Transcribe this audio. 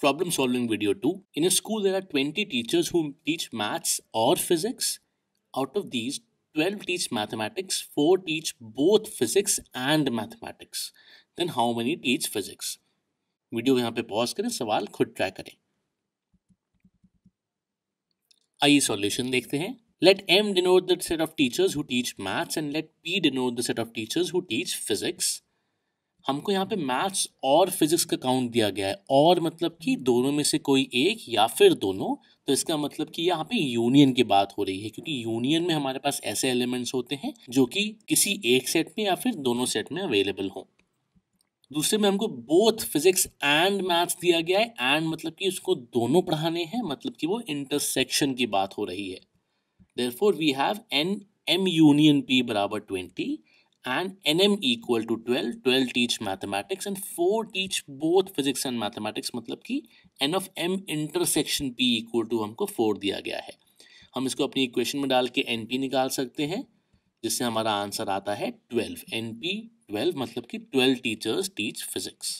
problem solving video 2. In a school, there are 20 teachers who teach maths or physics. Out of these, 12 teach mathematics, 4 teach both physics and mathematics. Then how many teach physics? Video यहाँ पे pause करें सवाल खुद try करें आइए solution देखते हैं Let M denote the set of teachers who teach maths, and let P denote the set of teachers who teach physics. हमको यहाँ पे मैथ्स और फिजिक्स का काउंट दिया गया है और मतलब कि दोनों में से कोई एक या फिर दोनों तो इसका मतलब कि यहाँ पे यूनियन की बात हो रही है क्योंकि यूनियन में हमारे पास ऐसे एलिमेंट्स होते हैं जो कि किसी एक सेट में या फिर दोनों सेट में अवेलेबल हों दूसरे में हमको बोथ फिजिक्स एंड मैथ्स दिया गया है एंड मतलब कि उसको दोनों पढ़ाने हैं मतलब कि वो इंटरसेक्शन की बात हो रही है there we have an M union P बराबर twenty and nm equal to 12 12 teach mathematics and 4 teach both physics and mathematics matlab ki n of m intersection p equal to humko 4 diya gaya hai hum isko apni equation mein dal ke np nikal sakte hain jisse hamara answer aata hai 12 np 12 matlab ki 12 teachers teach physics